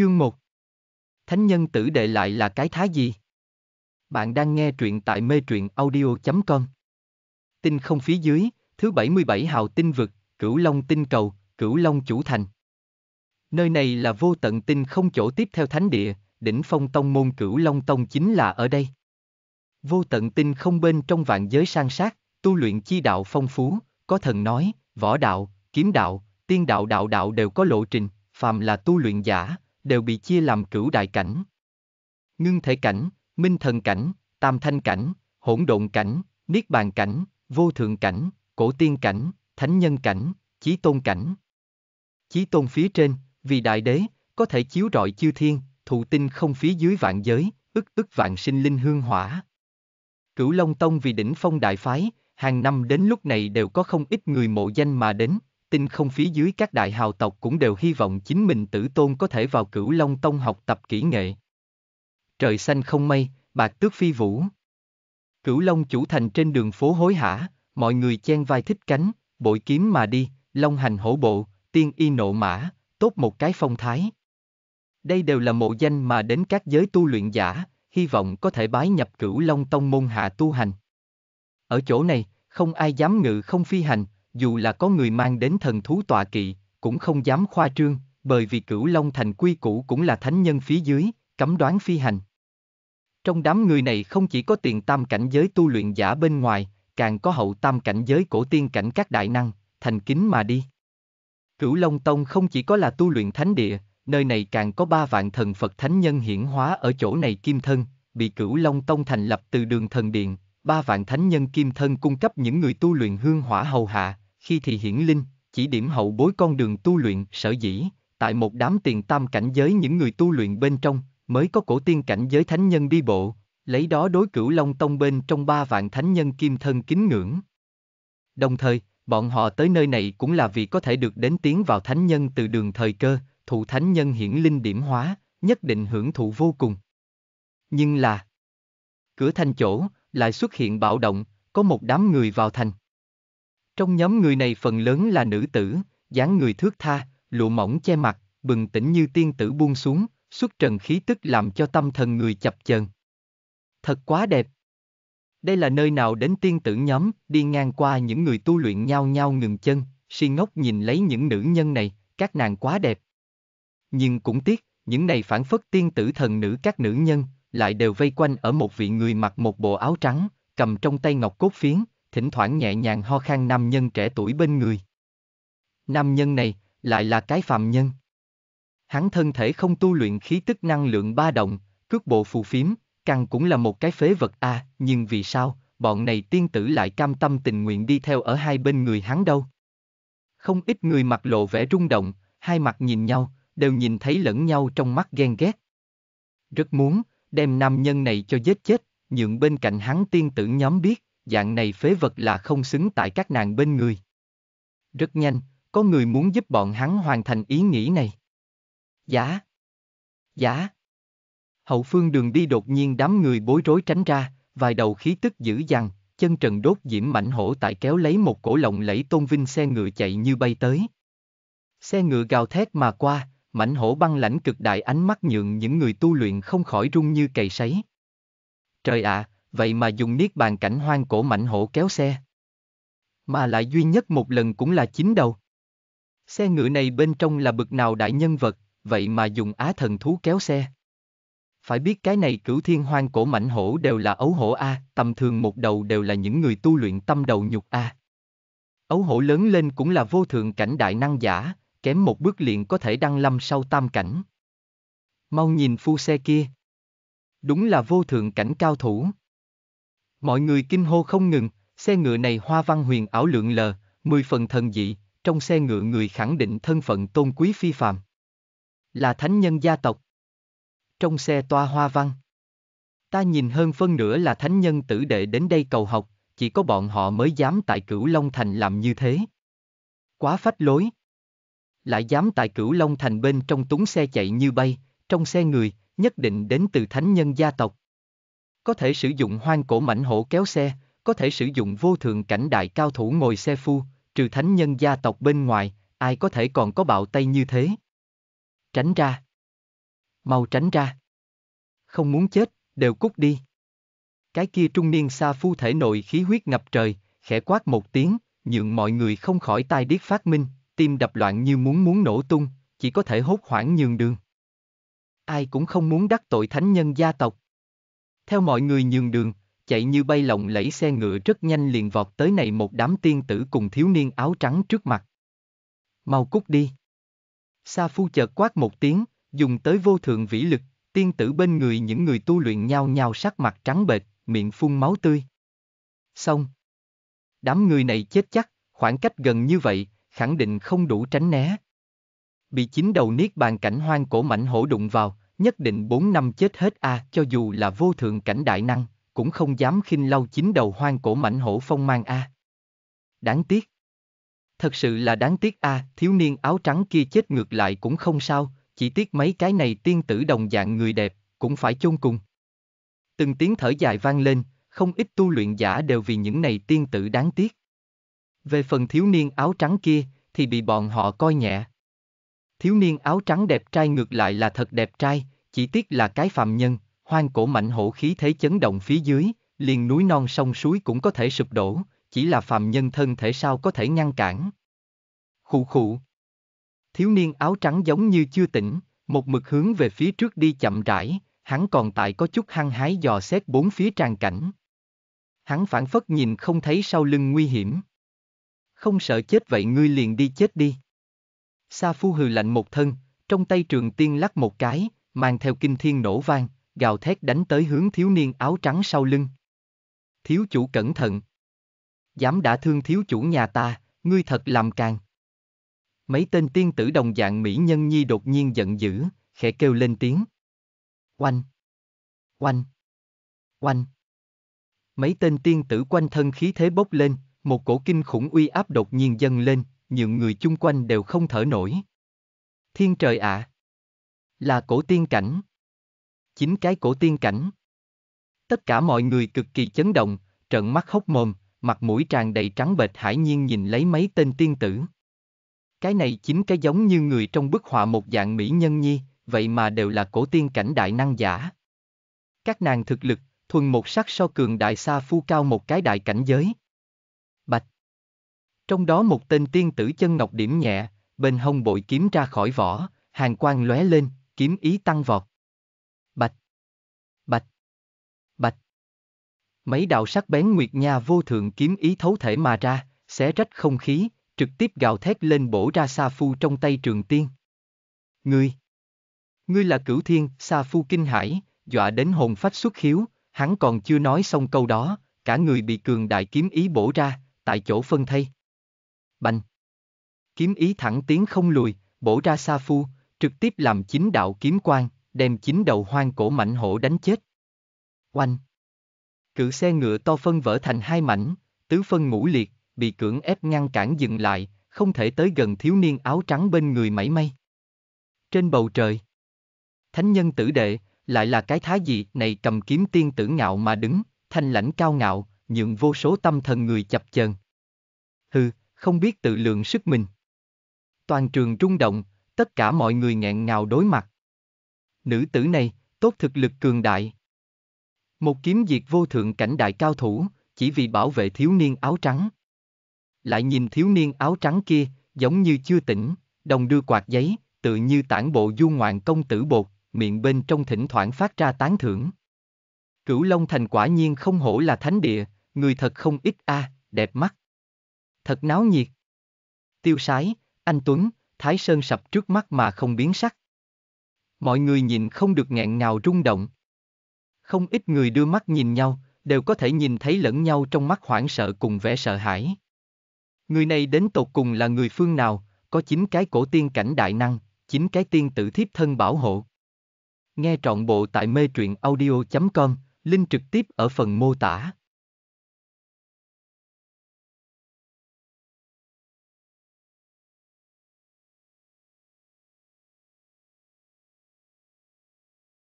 Chương 1 Thánh nhân tử đệ lại là cái thái gì? Bạn đang nghe truyện tại mê truyện audio.com Tinh không phía dưới, thứ 77 hào tinh vực, cửu long tinh cầu, cửu long chủ thành. Nơi này là vô tận tinh không chỗ tiếp theo thánh địa, đỉnh phong tông môn cửu long tông chính là ở đây. Vô tận tinh không bên trong vạn giới sang sát, tu luyện chi đạo phong phú, có thần nói, võ đạo, kiếm đạo, tiên đạo đạo đạo đều có lộ trình, phàm là tu luyện giả, đều bị chia làm cửu đại cảnh. Ngưng thể cảnh, minh thần cảnh, tam thanh cảnh, hỗn độn cảnh, niết bàn cảnh, vô thượng cảnh, cổ tiên cảnh, thánh nhân cảnh, chí tôn cảnh. Chí tôn phía trên, vì đại đế, có thể chiếu rọi chư thiên, thụ tinh không phía dưới vạn giới, ức ức vạn sinh linh hương hỏa. Cửu Long Tông vì đỉnh phong đại phái, hàng năm đến lúc này đều có không ít người mộ danh mà đến, tinh không phía dưới các đại hào tộc cũng đều hy vọng chính mình tử tôn có thể vào cửu Long Tông học tập kỹ nghệ. Trời xanh không mây, bạc tước phi vũ. Cửu Long chủ thành trên đường phố hối hả, mọi người chen vai thích cánh, bội kiếm mà đi, long hành hổ bộ, tiên y nộ mã, tốt một cái phong thái. Đây đều là mộ danh mà đến các giới tu luyện giả, hy vọng có thể bái nhập cửu Long Tông môn hạ tu hành. Ở chỗ này, không ai dám ngự không phi hành, dù là có người mang đến thần thú tọa kỵ, cũng không dám khoa trương, bởi vì cửu Long Thành quy củ cũng là thánh nhân phía dưới, cấm đoán phi hành. Trong đám người này không chỉ có tiền tam cảnh giới tu luyện giả bên ngoài, càng có hậu tam cảnh giới cổ tiên cảnh các đại năng, thành kính mà đi. Cửu Long Tông không chỉ có là tu luyện thánh địa, nơi này càng có ba vạn thần Phật thánh nhân hiển hóa ở chỗ này kim thân, bị Cửu Long Tông thành lập từ đường thần điện, ba vạn thánh nhân kim thân cung cấp những người tu luyện hương hỏa hầu hạ, khi thì hiển linh, chỉ điểm hậu bối con đường tu luyện sở dĩ, tại một đám tiền tam cảnh giới những người tu luyện bên trong, mới có cổ tiên cảnh giới thánh nhân đi bộ, lấy đó đối cửu long tông bên trong ba vạn thánh nhân kim thân kính ngưỡng. Đồng thời, bọn họ tới nơi này cũng là vì có thể được đến tiến vào thánh nhân từ đường thời cơ, thụ thánh nhân hiển linh điểm hóa, nhất định hưởng thụ vô cùng. Nhưng là, cửa thanh chỗ, lại xuất hiện bạo động, có một đám người vào thành. Trong nhóm người này phần lớn là nữ tử, dáng người thước tha, lụa mỏng che mặt, bừng tỉnh như tiên tử buông xuống, xuất trần khí tức làm cho tâm thần người chập chờn. Thật quá đẹp. Đây là nơi nào đến tiên tử nhóm, đi ngang qua những người tu luyện nhau nhau ngừng chân, si ngốc nhìn lấy những nữ nhân này, các nàng quá đẹp. Nhưng cũng tiếc, những này phản phất tiên tử thần nữ các nữ nhân, lại đều vây quanh ở một vị người mặc một bộ áo trắng, cầm trong tay ngọc cốt phiến, thỉnh thoảng nhẹ nhàng ho khan nam nhân trẻ tuổi bên người. Nam nhân này, lại là cái phàm nhân. Hắn thân thể không tu luyện khí tức năng lượng ba động, cước bộ phù phiếm, căn cũng là một cái phế vật a, à, nhưng vì sao, bọn này tiên tử lại cam tâm tình nguyện đi theo ở hai bên người hắn đâu? Không ít người mặt lộ vẻ rung động, hai mặt nhìn nhau, đều nhìn thấy lẫn nhau trong mắt ghen ghét. Rất muốn, đem nam nhân này cho giết chết, nhượng bên cạnh hắn tiên tử nhóm biết, dạng này phế vật là không xứng tại các nàng bên người. Rất nhanh, có người muốn giúp bọn hắn hoàn thành ý nghĩ này. Giả. Giả. Hậu phương đường đi đột nhiên đám người bối rối tránh ra, vài đầu khí tức dữ dằn, chân trần đốt diễm mảnh hổ tại kéo lấy một cổ lộng lẫy tôn vinh xe ngựa chạy như bay tới. Xe ngựa gào thét mà qua, mảnh hổ băng lãnh cực đại ánh mắt nhượng những người tu luyện không khỏi run như cầy sấy. Trời ạ, à, vậy mà dùng niết bàn cảnh hoang cổ mảnh hổ kéo xe. Mà lại duy nhất một lần cũng là chín đầu. Xe ngựa này bên trong là bực nào đại nhân vật, vậy mà dùng á thần thú kéo xe. Phải biết cái này cửu thiên hoang cổ mảnh hổ đều là ấu hổ A, tầm thường một đầu đều là những người tu luyện tâm đầu nhục A. Ấu hổ lớn lên cũng là vô thượng cảnh đại năng giả, kém một bước liền có thể đăng lâm sau tam cảnh. Mau nhìn phu xe kia. Đúng là vô thượng cảnh cao thủ. Mọi người kinh hô không ngừng, xe ngựa này hoa văn huyền ảo lượng lờ, mười phần thần dị, trong xe ngựa người khẳng định thân phận tôn quý phi phàm. Là thánh nhân gia tộc. Trong xe toa hoa văn. Ta nhìn hơn phân nửa là thánh nhân tử đệ đến đây cầu học, chỉ có bọn họ mới dám tại cửu Long Thành làm như thế. Quá phách lối lại dám tại cửu Long thành bên trong túng xe chạy như bay, trong xe người, nhất định đến từ thánh nhân gia tộc. Có thể sử dụng hoang cổ mảnh hổ kéo xe, có thể sử dụng vô thường cảnh đại cao thủ ngồi xe phu, trừ thánh nhân gia tộc bên ngoài, ai có thể còn có bạo tay như thế. Tránh ra. Mau tránh ra. Không muốn chết, đều cút đi. Cái kia trung niên xa phu thể nội khí huyết ngập trời, khẽ quát một tiếng, nhượng mọi người không khỏi tai điếc phát minh, tim đập loạn như muốn muốn nổ tung, chỉ có thể hốt hoảng nhường đường. Ai cũng không muốn đắc tội thánh nhân gia tộc. Theo mọi người nhường đường, chạy như bay lộng lẫy xe ngựa rất nhanh liền vọt tới này một đám tiên tử cùng thiếu niên áo trắng trước mặt. Mau cút đi. Sa phu chợt quát một tiếng, dùng tới vô thượng vĩ lực, tiên tử bên người những người tu luyện nhau nhau sắc mặt trắng bệch, miệng phun máu tươi. Xong. Đám người này chết chắc, khoảng cách gần như vậy, khẳng định không đủ tránh né. Bị chính đầu niết bàn cảnh hoang cổ mảnh hổ đụng vào, nhất định 4 năm chết hết a à, cho dù là vô thượng cảnh đại năng, cũng không dám khinh lau chính đầu hoang cổ mảnh hổ phong mang a. À. Đáng tiếc. Thật sự là đáng tiếc a, à, thiếu niên áo trắng kia chết ngược lại cũng không sao, chỉ tiếc mấy cái này tiên tử đồng dạng người đẹp, cũng phải chôn cùng. Từng tiếng thở dài vang lên, không ít tu luyện giả đều vì những này tiên tử đáng tiếc. Về phần thiếu niên áo trắng kia, thì bị bọn họ coi nhẹ. Thiếu niên áo trắng đẹp trai ngược lại là thật đẹp trai, chỉ tiếc là cái phàm nhân, hoang cổ mạnh hổ khí thế chấn động phía dưới, liền núi non sông suối cũng có thể sụp đổ, chỉ là phàm nhân thân thể sao có thể ngăn cản. Khụ khụ. Thiếu niên áo trắng giống như chưa tỉnh, một mực hướng về phía trước đi chậm rãi, hắn còn tại có chút hăng hái dò xét bốn phía tràn cảnh. Hắn phản phất nhìn không thấy sau lưng nguy hiểm không sợ chết vậy ngươi liền đi chết đi. Sa phu hừ lạnh một thân, trong tay trường tiên lắc một cái, mang theo kinh thiên nổ vang, gào thét đánh tới hướng thiếu niên áo trắng sau lưng. Thiếu chủ cẩn thận. Dám đã thương thiếu chủ nhà ta, ngươi thật làm càng. Mấy tên tiên tử đồng dạng mỹ nhân nhi đột nhiên giận dữ, khẽ kêu lên tiếng. Oanh! Oanh! Oanh! Mấy tên tiên tử quanh thân khí thế bốc lên, một cổ kinh khủng uy áp đột nhiên dâng lên, những người chung quanh đều không thở nổi. Thiên trời ạ! À. Là cổ tiên cảnh. Chính cái cổ tiên cảnh. Tất cả mọi người cực kỳ chấn động, trợn mắt hốc mồm, mặt mũi tràn đầy trắng bệch hải nhiên nhìn lấy mấy tên tiên tử. Cái này chính cái giống như người trong bức họa một dạng mỹ nhân nhi, vậy mà đều là cổ tiên cảnh đại năng giả. Các nàng thực lực, thuần một sắc so cường đại xa phu cao một cái đại cảnh giới. Trong đó một tên tiên tử chân ngọc điểm nhẹ, bên hông bội kiếm ra khỏi vỏ, hàng quang lóe lên, kiếm ý tăng vọt. Bạch! Bạch! Bạch! Mấy đạo sắc bén nguyệt nha vô thượng kiếm ý thấu thể mà ra, xé rách không khí, trực tiếp gào thét lên bổ ra Sa Phu trong tay trường tiên. Ngươi! Ngươi là cửu thiên, Sa Phu kinh hải, dọa đến hồn phách xuất khiếu, hắn còn chưa nói xong câu đó, cả người bị cường đại kiếm ý bổ ra, tại chỗ phân thây bành. Kiếm ý thẳng tiến không lùi, bổ ra xa Phu, trực tiếp làm chính đạo kiếm quan, đem chính đầu hoang cổ mạnh hổ đánh chết. Oanh! Cự xe ngựa to phân vỡ thành hai mảnh, tứ phân ngũ liệt, bị cưỡng ép ngăn cản dừng lại, không thể tới gần thiếu niên áo trắng bên người mảy may. Trên bầu trời, thánh nhân tử đệ, lại là cái thái gì này cầm kiếm tiên tử ngạo mà đứng, thanh lãnh cao ngạo, nhượng vô số tâm thần người chập chờn. Hừ, không biết tự lượng sức mình. Toàn trường rung động, tất cả mọi người nghẹn ngào đối mặt. Nữ tử này, tốt thực lực cường đại. Một kiếm diệt vô thượng cảnh đại cao thủ, chỉ vì bảo vệ thiếu niên áo trắng. Lại nhìn thiếu niên áo trắng kia, giống như chưa tỉnh, đồng đưa quạt giấy, tự như tản bộ du ngoạn công tử bột, miệng bên trong thỉnh thoảng phát ra tán thưởng. Cửu Long Thành quả nhiên không hổ là thánh địa, người thật không ít a, à, đẹp mắt thật náo nhiệt. Tiêu sái, anh Tuấn, Thái Sơn sập trước mắt mà không biến sắc. Mọi người nhìn không được nghẹn ngào rung động. Không ít người đưa mắt nhìn nhau, đều có thể nhìn thấy lẫn nhau trong mắt hoảng sợ cùng vẻ sợ hãi. Người này đến tột cùng là người phương nào, có chính cái cổ tiên cảnh đại năng, chính cái tiên tử thiếp thân bảo hộ. Nghe trọn bộ tại mê truyện audio.com, link trực tiếp ở phần mô tả.